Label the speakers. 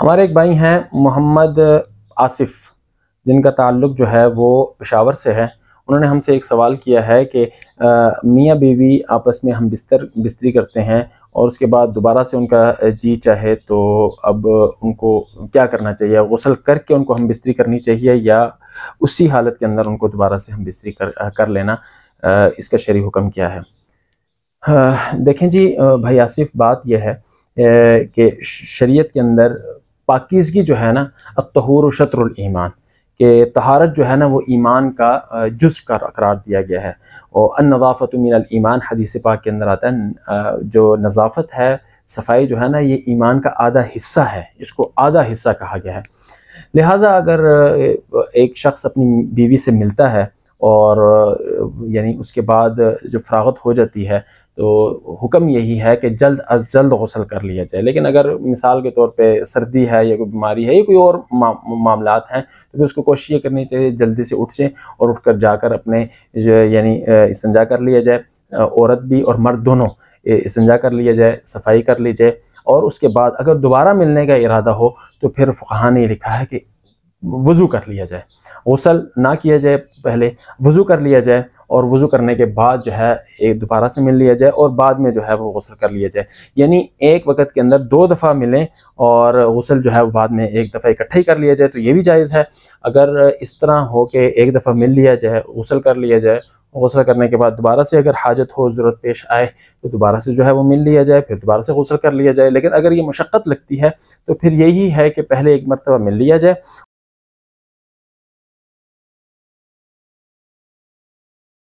Speaker 1: हमारे एक भाई हैं मोहम्मद आसिफ जिनका ताल्लुक जो है वो पेशावर से है उन्होंने हमसे एक सवाल किया है कि मियाँ बीवी आपस में हम बिस्तर बिस्तरी करते हैं और उसके बाद दोबारा से उनका जी चाहे तो अब उनको क्या करना चाहिए गसल करके उनको हम बिस्तरी करनी चाहिए या उसी हालत के अंदर उनको दोबारा से हम बिस्तरी कर कर लेना इसका शरी हुक्म क्या है देखें जी भाई आसिफ बात यह है कि शरीयत के अंदर पाकिजगी जो है ना अतहूर शतरमान ईमान तहारत जो है ना वो ईमान का जुज़ का करार दिया गया है और अन नज़ाफ़त मिन ईमान हदीस पाक के अंदर आता है जो नज़ाफ़त है सफाई जो है ना ये ईमान का आधा हिस्सा है इसको आधा हिस्सा कहा गया है लिहाजा अगर एक शख्स अपनी बीवी से मिलता है और यानी उसके बाद जब फरागत हो जाती है तो हुक्म यही है कि जल्द अज जल्द गसल कर लिया जाए लेकिन अगर मिसाल के तौर पे सर्दी है या कोई बीमारी है या कोई और मा, मामला हैं तो फिर उसको कोशिश ये करनी चाहिए जल्दी से उठ से और उठ कर जाकर अपने यानी इसंजा कर लिया जाए औरत भी और मर्द दोनों इसंजा कर लिया जाए सफाई कर ली जाए और उसके बाद अगर दोबारा मिलने का इरादा हो तो फिर फुकहा ने लिखा है कि वज़ू कर लिया जाए गसल ना किया जाए पहले वज़ू कर लिया जाए और वज़ू करने के बाद जो है एक दोबारा से मिल लिया जाए और बाद में जो है वो गसल कर लिया जाए यानी एक वक्त के अंदर दो दफ़ा मिलें और गसल जो है वो बाद में एक दफ़ा इकट्ठा ही कर लिया जाए तो ये भी जायज़ है अगर इस तरह हो के एक दफ़ा मिल लिया जाए गसल कर लिया जाए गसल करने के बाद दोबारा से अगर हाजत हो ज़रूरत पेश आए तो दोबारा से जो है वो मिल लिया जाए फिर दोबारा से गसल कर लिया जाए लेकिन अगर ये मशक्क़त लगती है तो फिर यही है कि पहले एक मरतबा मिल लिया जाए